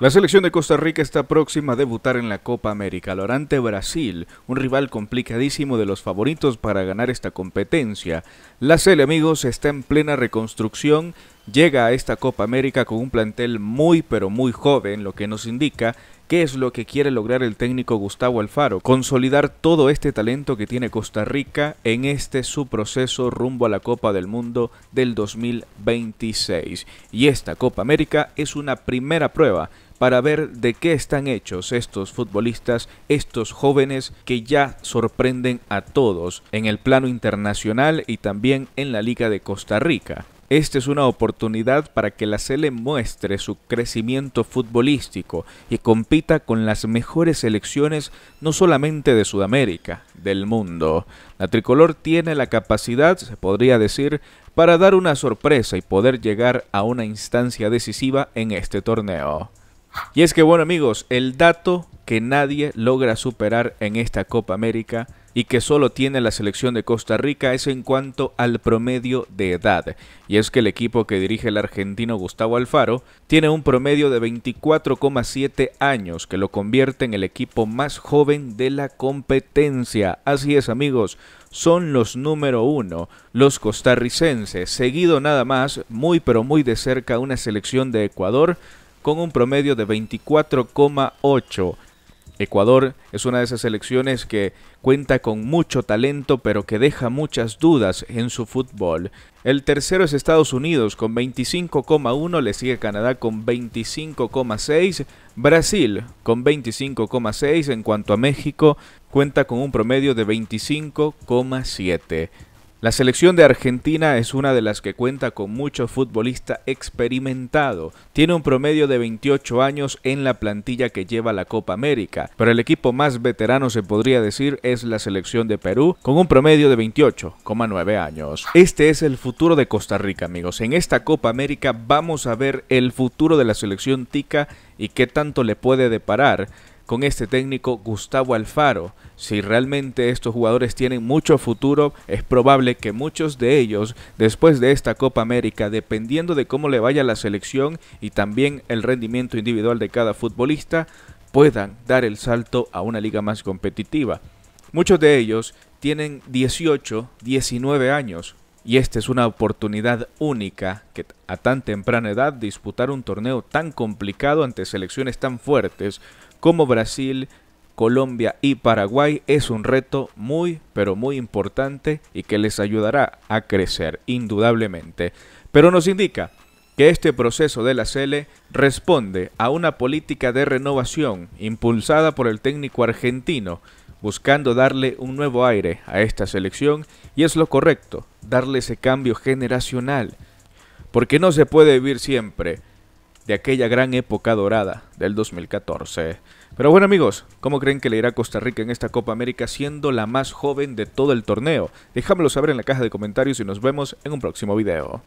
La selección de Costa Rica está próxima a debutar en la Copa América. Alorante Brasil, un rival complicadísimo de los favoritos para ganar esta competencia. La Sele, amigos, está en plena reconstrucción. Llega a esta Copa América con un plantel muy pero muy joven, lo que nos indica ¿Qué es lo que quiere lograr el técnico Gustavo Alfaro? Consolidar todo este talento que tiene Costa Rica en este su proceso rumbo a la Copa del Mundo del 2026. Y esta Copa América es una primera prueba para ver de qué están hechos estos futbolistas, estos jóvenes que ya sorprenden a todos en el plano internacional y también en la Liga de Costa Rica. Esta es una oportunidad para que la Sele muestre su crecimiento futbolístico y compita con las mejores selecciones no solamente de Sudamérica, del mundo. La tricolor tiene la capacidad, se podría decir, para dar una sorpresa y poder llegar a una instancia decisiva en este torneo. Y es que bueno amigos, el dato que nadie logra superar en esta Copa América y que solo tiene la selección de Costa Rica es en cuanto al promedio de edad. Y es que el equipo que dirige el argentino Gustavo Alfaro tiene un promedio de 24,7 años que lo convierte en el equipo más joven de la competencia. Así es amigos, son los número uno, los costarricenses, seguido nada más, muy pero muy de cerca, una selección de Ecuador con un promedio de 24,8. Ecuador es una de esas selecciones que cuenta con mucho talento pero que deja muchas dudas en su fútbol. El tercero es Estados Unidos con 25,1, le sigue Canadá con 25,6, Brasil con 25,6, en cuanto a México cuenta con un promedio de 25,7. La selección de Argentina es una de las que cuenta con mucho futbolista experimentado. Tiene un promedio de 28 años en la plantilla que lleva la Copa América, pero el equipo más veterano se podría decir es la selección de Perú con un promedio de 28,9 años. Este es el futuro de Costa Rica, amigos. En esta Copa América vamos a ver el futuro de la selección tica y qué tanto le puede deparar con este técnico Gustavo Alfaro. Si realmente estos jugadores tienen mucho futuro, es probable que muchos de ellos, después de esta Copa América, dependiendo de cómo le vaya la selección y también el rendimiento individual de cada futbolista, puedan dar el salto a una liga más competitiva. Muchos de ellos tienen 18, 19 años, y esta es una oportunidad única que a tan temprana edad disputar un torneo tan complicado ante selecciones tan fuertes como Brasil, Colombia y Paraguay es un reto muy pero muy importante y que les ayudará a crecer indudablemente. Pero nos indica que este proceso de la SELE responde a una política de renovación impulsada por el técnico argentino buscando darle un nuevo aire a esta selección y es lo correcto, darle ese cambio generacional, porque no se puede vivir siempre de aquella gran época dorada del 2014. Pero bueno amigos, ¿cómo creen que le irá a Costa Rica en esta Copa América siendo la más joven de todo el torneo? Déjamelo saber en la caja de comentarios y nos vemos en un próximo video.